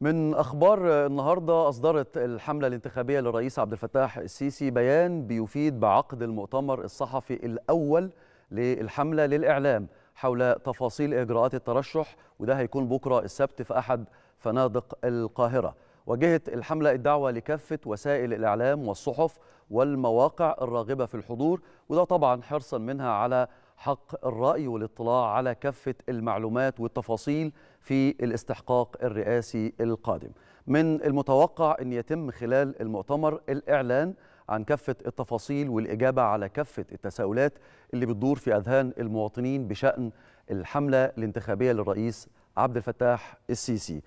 من اخبار النهارده اصدرت الحمله الانتخابيه للرئيس عبد الفتاح السيسي بيان بيفيد بعقد المؤتمر الصحفي الاول للحمله للاعلام حول تفاصيل اجراءات الترشح وده هيكون بكره السبت في احد فنادق القاهره. وجهت الحمله الدعوه لكافه وسائل الاعلام والصحف والمواقع الراغبه في الحضور وده طبعا حرصا منها على حق الرأي والاطلاع على كافة المعلومات والتفاصيل في الاستحقاق الرئاسي القادم من المتوقع أن يتم خلال المؤتمر الإعلان عن كافة التفاصيل والإجابة على كافة التساؤلات اللي بتدور في أذهان المواطنين بشأن الحملة الانتخابية للرئيس عبد الفتاح السيسي